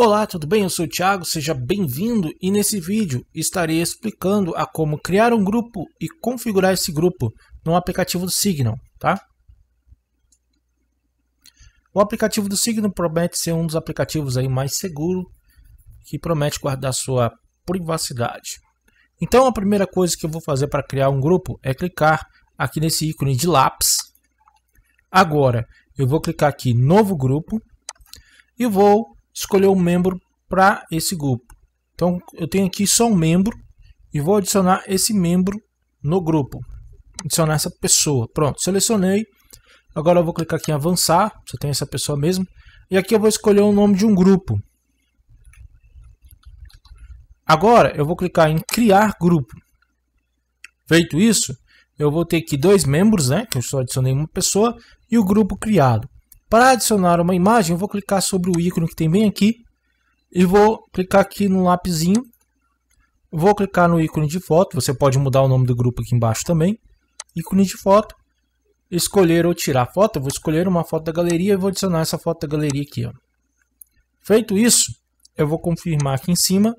Olá, tudo bem? Eu sou o Thiago, seja bem-vindo e nesse vídeo estarei explicando a como criar um grupo e configurar esse grupo no aplicativo do Signal, tá? O aplicativo do Signal promete ser um dos aplicativos aí mais seguro que promete guardar sua privacidade. Então a primeira coisa que eu vou fazer para criar um grupo é clicar aqui nesse ícone de lápis. Agora eu vou clicar aqui novo grupo e vou escolher um membro para esse grupo. Então eu tenho aqui só um membro e vou adicionar esse membro no grupo. Adicionar essa pessoa. Pronto, selecionei. Agora eu vou clicar aqui em avançar, só tem essa pessoa mesmo. E aqui eu vou escolher o nome de um grupo. Agora eu vou clicar em criar grupo. Feito isso, eu vou ter aqui dois membros, né, que eu só adicionei uma pessoa, e o grupo criado. Para adicionar uma imagem, eu vou clicar sobre o ícone que tem bem aqui e vou clicar aqui no lapisinho. Vou clicar no ícone de foto, você pode mudar o nome do grupo aqui embaixo também. Ícone de foto, escolher ou tirar foto, eu vou escolher uma foto da galeria e vou adicionar essa foto da galeria aqui. Ó. Feito isso, eu vou confirmar aqui em cima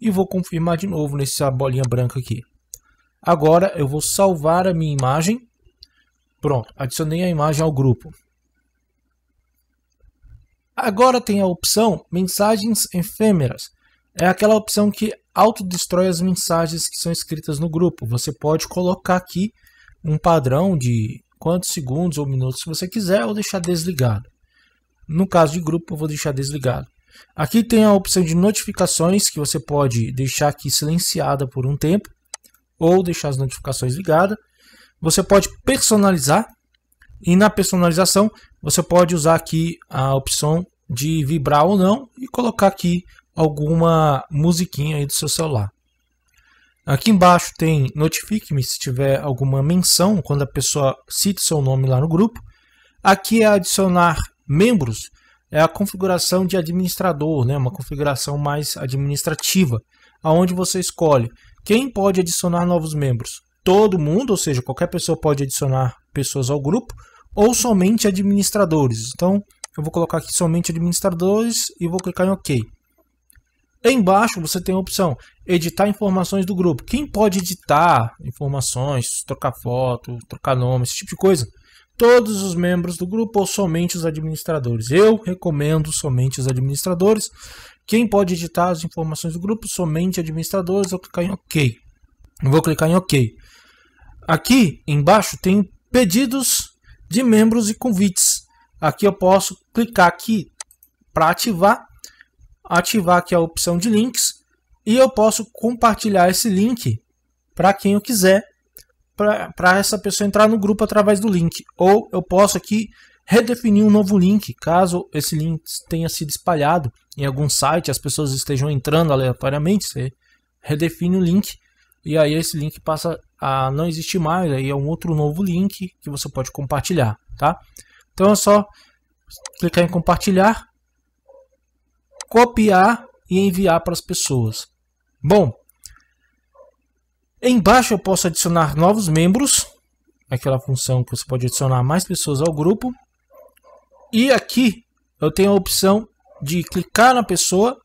e vou confirmar de novo nessa bolinha branca aqui. Agora eu vou salvar a minha imagem. Pronto, adicionei a imagem ao grupo. Agora tem a opção mensagens efêmeras. É aquela opção que autodestrói as mensagens que são escritas no grupo. Você pode colocar aqui um padrão de quantos segundos ou minutos você quiser ou deixar desligado. No caso de grupo, eu vou deixar desligado. Aqui tem a opção de notificações que você pode deixar aqui silenciada por um tempo ou deixar as notificações ligadas. Você pode personalizar e na personalização, você pode usar aqui a opção de vibrar ou não e colocar aqui alguma musiquinha aí do seu celular. Aqui embaixo tem notifique-me se tiver alguma menção quando a pessoa cita seu nome lá no grupo. Aqui é adicionar membros, é a configuração de administrador, né? uma configuração mais administrativa, aonde você escolhe quem pode adicionar novos membros. Todo mundo, ou seja, qualquer pessoa pode adicionar pessoas ao grupo, ou somente administradores. Então, eu vou colocar aqui somente administradores e vou clicar em OK. Embaixo você tem a opção editar informações do grupo. Quem pode editar informações, trocar foto, trocar nome, esse tipo de coisa? Todos os membros do grupo ou somente os administradores? Eu recomendo somente os administradores. Quem pode editar as informações do grupo? Somente administradores. Eu vou clicar em OK. Eu vou clicar em OK. Aqui embaixo tem pedidos de membros e convites. Aqui eu posso clicar aqui para ativar, ativar aqui a opção de links e eu posso compartilhar esse link para quem eu quiser, para essa pessoa entrar no grupo através do link. Ou eu posso aqui redefinir um novo link, caso esse link tenha sido espalhado em algum site, as pessoas estejam entrando aleatoriamente, você redefine o link e aí esse link passa ah, não existe mais, aí é um outro novo link que você pode compartilhar, tá? Então é só clicar em compartilhar, copiar e enviar para as pessoas. Bom, embaixo eu posso adicionar novos membros, aquela função que você pode adicionar mais pessoas ao grupo. E aqui eu tenho a opção de clicar na pessoa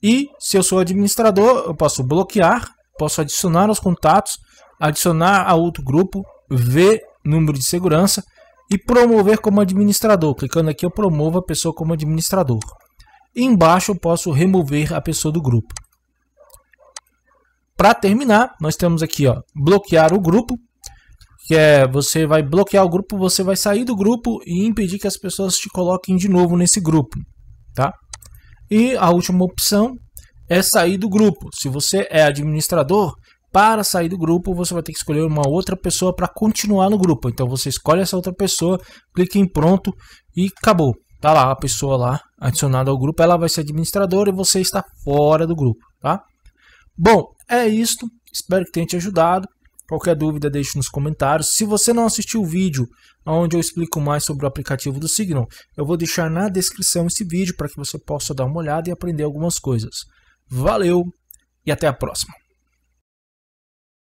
e se eu sou administrador, eu posso bloquear, posso adicionar os contatos adicionar a outro grupo, ver número de segurança e promover como administrador. Clicando aqui eu promovo a pessoa como administrador. E embaixo eu posso remover a pessoa do grupo. Para terminar, nós temos aqui ó, bloquear o grupo, que é você vai bloquear o grupo, você vai sair do grupo e impedir que as pessoas te coloquem de novo nesse grupo, tá? E a última opção é sair do grupo. Se você é administrador, para sair do grupo, você vai ter que escolher uma outra pessoa para continuar no grupo. Então você escolhe essa outra pessoa, clica em pronto e acabou. Tá lá a pessoa lá adicionada ao grupo, ela vai ser administradora e você está fora do grupo, tá? Bom, é isto. Espero que tenha te ajudado. Qualquer dúvida, deixe nos comentários. Se você não assistiu o vídeo onde eu explico mais sobre o aplicativo do Signal, eu vou deixar na descrição esse vídeo para que você possa dar uma olhada e aprender algumas coisas. Valeu e até a próxima!